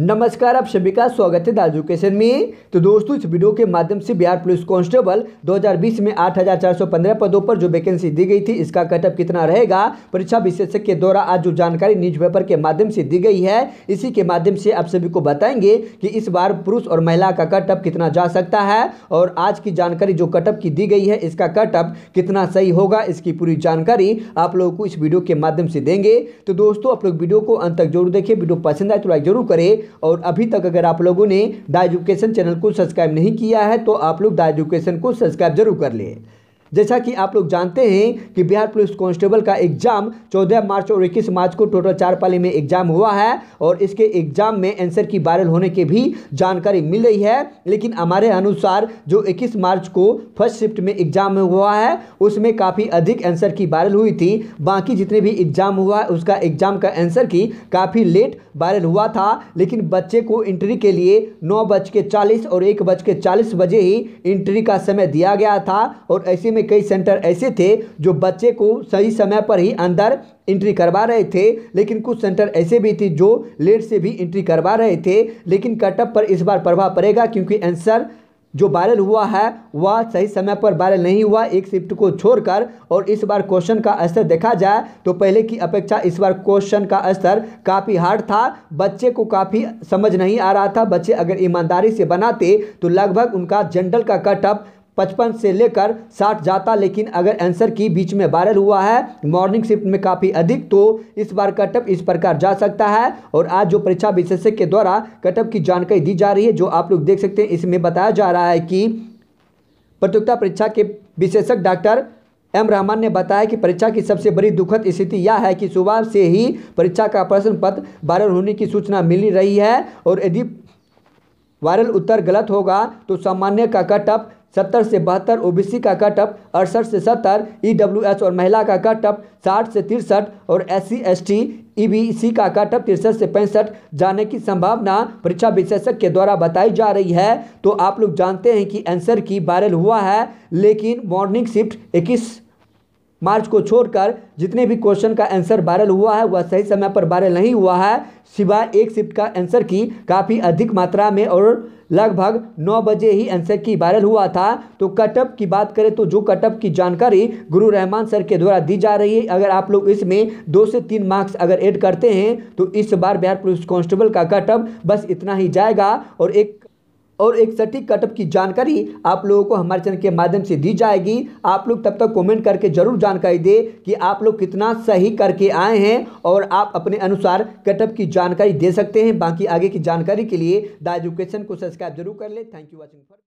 नमस्कार आप सभी का स्वागत है दाजू किशन में तो दोस्तों इस वीडियो के माध्यम से बिहार पुलिस कांस्टेबल 2020 में 8,415 पदों पर जो वैकेंसी दी गई थी इसका कटअप कितना रहेगा परीक्षा विशेषज्ञ के द्वारा आज जो जानकारी न्यूज पेपर के माध्यम से दी गई है इसी के माध्यम से आप सभी को बताएंगे कि इस बार पुरुष और महिला का कटअप कितना जा सकता है और आज की जानकारी जो कटअप की दी गई है इसका कटअप कितना सही होगा इसकी पूरी जानकारी आप लोगों को इस वीडियो के माध्यम से देंगे तो दोस्तों आप लोग वीडियो को अंत तक जरूर देखें वीडियो पसंद आए तो लाइक जरूर करें और अभी तक अगर आप लोगों ने द एजुकेशन चैनल को सब्सक्राइब नहीं किया है तो आप लोग द एजुकेशन को सब्सक्राइब जरूर कर लें जैसा कि आप लोग जानते हैं कि बिहार पुलिस कांस्टेबल का एग्ज़ाम 14 मार्च और 21 मार्च को टोटल चार पाली में एग्ज़ाम हुआ है और इसके एग्ज़ाम में आंसर की वायरल होने की भी जानकारी मिल रही है लेकिन हमारे अनुसार जो 21 मार्च को फर्स्ट शिफ्ट में एग्ज़ाम हुआ है उसमें काफ़ी अधिक आंसर की वायरल हुई थी बाकी जितने भी एग्ज़ाम हुआ है उसका एग्ज़ाम का आंसर की काफ़ी लेट वायरल हुआ था लेकिन बच्चे को इंट्री के लिए नौ बज के चालीस और एक बज के चालीस बजे ही इंट्री का समय दिया गया था और ऐसे में में कई सेंटर ऐसे थे जो बच्चे को सही समय पर ही अंदर एंट्री करवा रहे थे लेकिन कुछ सेंटर ऐसे भी थे जो लेट से भी एंट्री करवा रहे थे लेकिन कटअप पर इस बार प्रभाव पड़ेगा क्योंकि आंसर जो वायरल हुआ है वह सही समय पर वायरल नहीं हुआ एक शिफ्ट को छोड़कर और इस बार क्वेश्चन का स्तर देखा जाए तो पहले की अपेक्षा इस बार क्वेश्चन का स्तर काफ़ी हार्ड था बच्चे को काफ़ी समझ नहीं आ रहा था बच्चे अगर ईमानदारी से बनाते तो लगभग उनका जनरल का कटअप पचपन से लेकर साठ जाता लेकिन अगर आंसर की बीच में वायरल हुआ है मॉर्निंग शिफ्ट में काफ़ी अधिक तो इस बार कटअप इस प्रकार जा सकता है और आज जो परीक्षा विशेषज्ञ के द्वारा कटअप की जानकारी दी जा रही है जो आप लोग देख सकते हैं इसमें बताया जा रहा है कि प्रतियोगिता परीक्षा के विशेषज्ञ डॉक्टर एम रहमान ने बताया कि परीक्षा की सबसे बड़ी दुखद स्थिति यह है कि सुबह से ही परीक्षा का प्रश्न पत्र वायरल होने की सूचना मिल रही है और यदि वायरल उत्तर गलत होगा तो सामान्य का कटअप सत्तर से बहत्तर सी का कटअप अड़सठ से सत्तर एस और महिला का कटअप साठ से तिरसठ और S C S T C का कटअप तिरसठ से पैंसठ जाने की संभावना परीक्षा विशेषक के द्वारा बताई जा रही है तो आप लोग जानते हैं कि आंसर की वायरल हुआ है लेकिन मॉर्निंग शिफ्ट इक्कीस मार्च को छोड़कर जितने भी क्वेश्चन का आंसर वायरल हुआ है वह सही समय पर वायरल नहीं हुआ है सिवाय एक शिफ्ट का आंसर की काफ़ी अधिक मात्रा में और लगभग 9 बजे ही आंसर की वायरल हुआ था तो कटअप की बात करें तो जो कटअप की जानकारी गुरु रहमान सर के द्वारा दी जा रही है अगर आप लोग इसमें दो से तीन मार्क्स अगर ऐड करते हैं तो इस बार बिहार पुलिस कांस्टेबल का कटअप बस इतना ही जाएगा और एक और एक सटीक कटअप की जानकारी आप लोगों को हमारे चैनल के माध्यम से दी जाएगी आप लोग तब तक कमेंट करके जरूर जानकारी दे कि आप लोग कितना सही करके आए हैं और आप अपने अनुसार कटअप की जानकारी दे सकते हैं बाकी आगे की जानकारी के लिए द एजुकेशन को सब्सक्राइब जरूर कर ले थैंक यू वॉचिंग फॉर